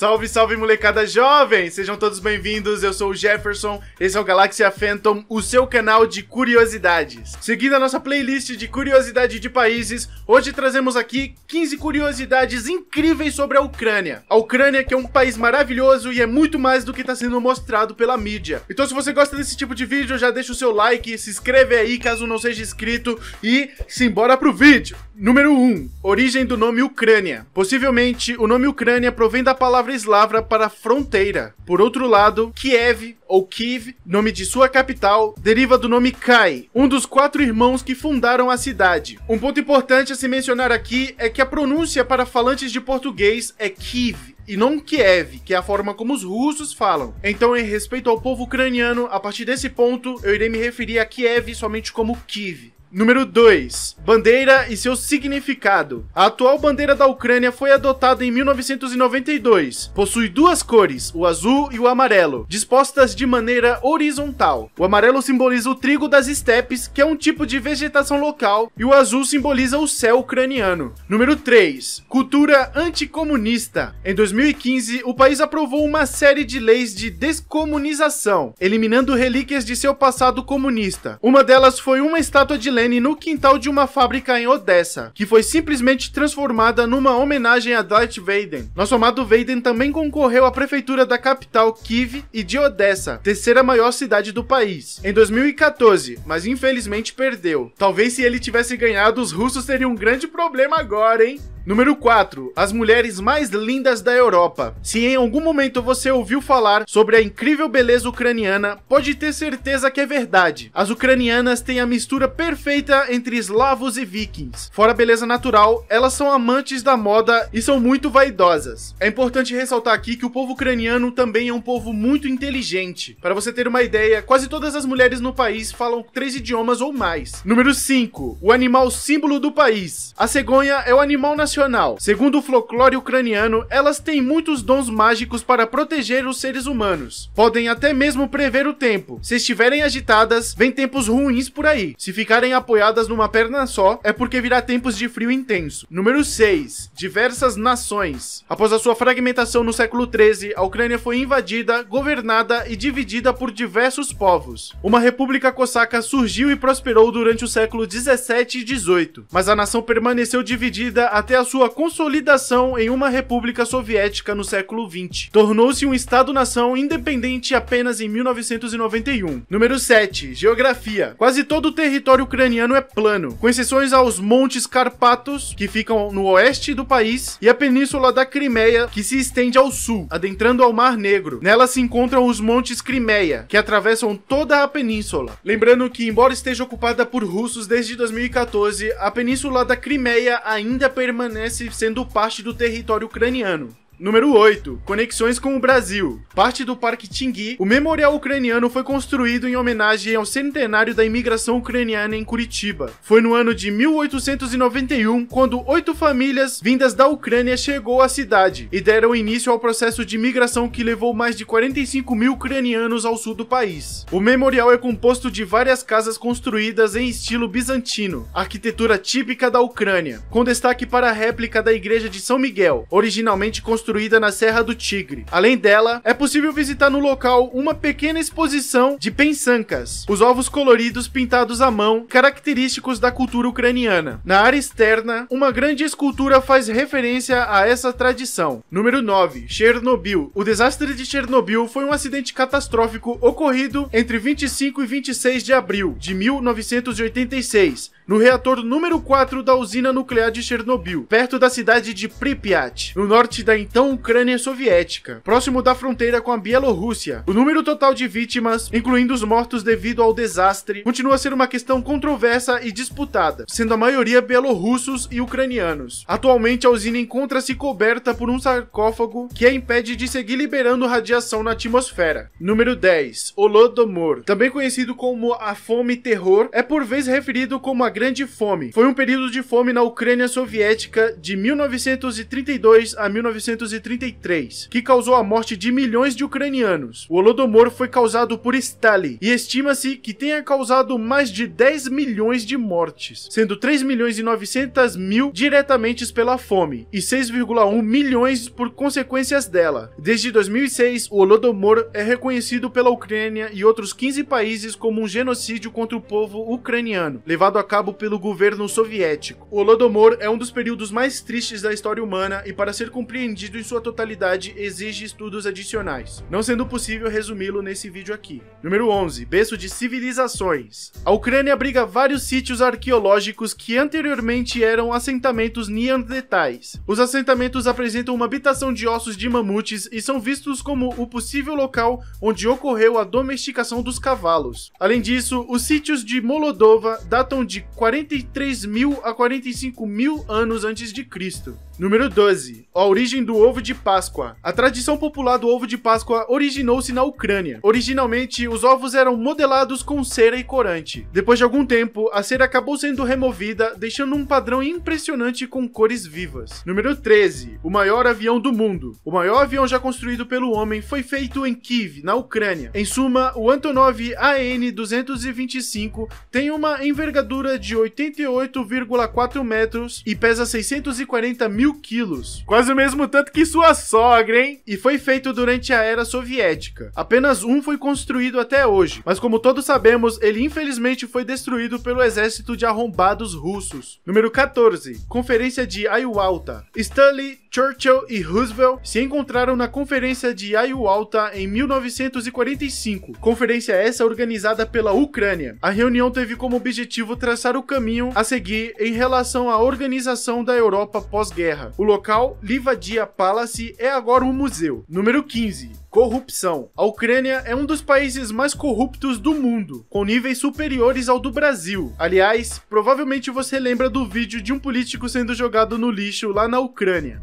Salve, salve molecada jovem! Sejam todos bem-vindos, eu sou o Jefferson, esse é o Galaxia Phantom, o seu canal de curiosidades. Seguindo a nossa playlist de curiosidade de países, hoje trazemos aqui 15 curiosidades incríveis sobre a Ucrânia. A Ucrânia que é um país maravilhoso e é muito mais do que está sendo mostrado pela mídia. Então se você gosta desse tipo de vídeo, já deixa o seu like, se inscreve aí caso não seja inscrito e simbora pro vídeo! Número 1. Origem do nome Ucrânia. Possivelmente, o nome Ucrânia provém da palavra palavra eslava para fronteira. Por outro lado, Kiev, ou Kiev, nome de sua capital, deriva do nome Kai, um dos quatro irmãos que fundaram a cidade. Um ponto importante a se mencionar aqui é que a pronúncia para falantes de português é Kiev, e não Kiev, que é a forma como os russos falam. Então, em respeito ao povo ucraniano, a partir desse ponto, eu irei me referir a Kiev somente como Kiev. Número 2. Bandeira e seu significado. A atual bandeira da Ucrânia foi adotada em 1992. Possui duas cores, o azul e o amarelo, dispostas de maneira horizontal. O amarelo simboliza o trigo das estepes, que é um tipo de vegetação local, e o azul simboliza o céu ucraniano. Número 3. Cultura anticomunista. Em 2015, o país aprovou uma série de leis de descomunização, eliminando relíquias de seu passado comunista. Uma delas foi uma estátua de no quintal de uma fábrica em Odessa, que foi simplesmente transformada numa homenagem a Darth Vader. Nosso amado Vader também concorreu à prefeitura da capital Kiev e de Odessa, terceira maior cidade do país, em 2014, mas infelizmente perdeu. Talvez se ele tivesse ganhado, os russos teriam um grande problema agora, hein? Número 4. As mulheres mais lindas da Europa. Se em algum momento você ouviu falar sobre a incrível beleza ucraniana, pode ter certeza que é verdade. As ucranianas têm a mistura perfeita entre eslavos e vikings. Fora a beleza natural, elas são amantes da moda e são muito vaidosas. É importante ressaltar aqui que o povo ucraniano também é um povo muito inteligente. Para você ter uma ideia, quase todas as mulheres no país falam três idiomas ou mais. Número 5. O animal símbolo do país. A cegonha é o animal nacional nacional. Segundo o folclore ucraniano, elas têm muitos dons mágicos para proteger os seres humanos. Podem até mesmo prever o tempo. Se estiverem agitadas, vem tempos ruins por aí. Se ficarem apoiadas numa perna só, é porque virá tempos de frio intenso. Número 6. Diversas nações. Após a sua fragmentação no século 13, a Ucrânia foi invadida, governada e dividida por diversos povos. Uma república cosaca surgiu e prosperou durante o século 17 e 18, mas a nação permaneceu dividida até a sua consolidação em uma república soviética no século XX. Tornou-se um Estado-nação independente apenas em 1991. Número 7. Geografia. Quase todo o território ucraniano é plano, com exceções aos Montes Carpatos, que ficam no oeste do país, e a Península da Crimeia, que se estende ao sul, adentrando ao Mar Negro. Nela se encontram os Montes Crimeia, que atravessam toda a península. Lembrando que, embora esteja ocupada por russos desde 2014, a Península da Crimeia ainda permanece permanece sendo parte do território ucraniano. Número 8. Conexões com o Brasil. Parte do Parque Tingui, o memorial ucraniano foi construído em homenagem ao centenário da imigração ucraniana em Curitiba. Foi no ano de 1891 quando oito famílias vindas da Ucrânia chegou à cidade e deram início ao processo de imigração que levou mais de 45 mil ucranianos ao sul do país. O memorial é composto de várias casas construídas em estilo bizantino, arquitetura típica da Ucrânia, com destaque para a réplica da igreja de São Miguel, originalmente construída construída na Serra do Tigre. Além dela, é possível visitar no local uma pequena exposição de pensancas, os ovos coloridos pintados à mão, característicos da cultura ucraniana. Na área externa, uma grande escultura faz referência a essa tradição. Número 9. Chernobyl. O desastre de Chernobyl foi um acidente catastrófico ocorrido entre 25 e 26 de abril de 1986 no reator número 4 da usina nuclear de Chernobyl, perto da cidade de Pripyat, no norte da então Ucrânia soviética, próximo da fronteira com a Bielorrússia. O número total de vítimas, incluindo os mortos devido ao desastre, continua a ser uma questão controversa e disputada, sendo a maioria bielorrussos e ucranianos. Atualmente, a usina encontra-se coberta por um sarcófago que a impede de seguir liberando radiação na atmosfera. Número 10. Holodomor, também conhecido como a fome terror, é por vez referido como a Grande Fome. Foi um período de fome na Ucrânia soviética de 1932 a 1933, que causou a morte de milhões de ucranianos. O Holodomor foi causado por Stalin e estima-se que tenha causado mais de 10 milhões de mortes, sendo 3 milhões e 900 mil diretamente pela fome e 6,1 milhões por consequências dela. Desde 2006, o Holodomor é reconhecido pela Ucrânia e outros 15 países como um genocídio contra o povo ucraniano, levado a cabo cabo pelo governo soviético. O Holodomor é um dos períodos mais tristes da história humana e, para ser compreendido em sua totalidade, exige estudos adicionais, não sendo possível resumi-lo nesse vídeo aqui. Número 11. Berço de civilizações. A Ucrânia abriga vários sítios arqueológicos que anteriormente eram assentamentos neandertais. Os assentamentos apresentam uma habitação de ossos de mamutes e são vistos como o possível local onde ocorreu a domesticação dos cavalos. Além disso, os sítios de Molodova datam de 43 mil a 45 mil anos antes de Cristo. Número 12. A origem do ovo de Páscoa. A tradição popular do ovo de Páscoa originou-se na Ucrânia. Originalmente, os ovos eram modelados com cera e corante. Depois de algum tempo, a cera acabou sendo removida, deixando um padrão impressionante com cores vivas. Número 13. O maior avião do mundo. O maior avião já construído pelo homem foi feito em Kiev, na Ucrânia. Em suma, o Antonov AN-225 tem uma envergadura de 88,4 metros e pesa 640 mil mil quilos, quase o mesmo tanto que sua sogra, hein? E foi feito durante a era soviética. Apenas um foi construído até hoje, mas como todos sabemos, ele infelizmente foi destruído pelo exército de arrombados russos. Número 14. Conferência de Ayualta. Stanley Churchill e Roosevelt se encontraram na Conferência de Alta em 1945, conferência essa organizada pela Ucrânia. A reunião teve como objetivo traçar o caminho a seguir em relação à organização da Europa pós-guerra. O local, Livadia Palace, é agora um museu. Número 15. Corrupção. A Ucrânia é um dos países mais corruptos do mundo, com níveis superiores ao do Brasil. Aliás, provavelmente você lembra do vídeo de um político sendo jogado no lixo lá na Ucrânia.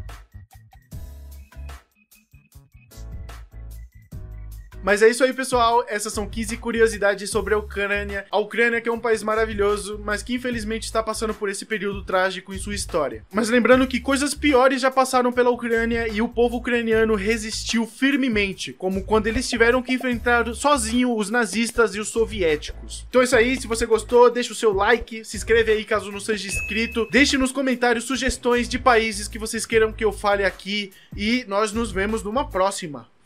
Mas é isso aí, pessoal. Essas são 15 curiosidades sobre a Ucrânia. A Ucrânia que é um país maravilhoso, mas que infelizmente está passando por esse período trágico em sua história. Mas lembrando que coisas piores já passaram pela Ucrânia e o povo ucraniano resistiu firmemente, como quando eles tiveram que enfrentar sozinho os nazistas e os soviéticos. Então é isso aí. Se você gostou, deixa o seu like, se inscreve aí caso não seja inscrito, deixe nos comentários sugestões de países que vocês queiram que eu fale aqui e nós nos vemos numa próxima.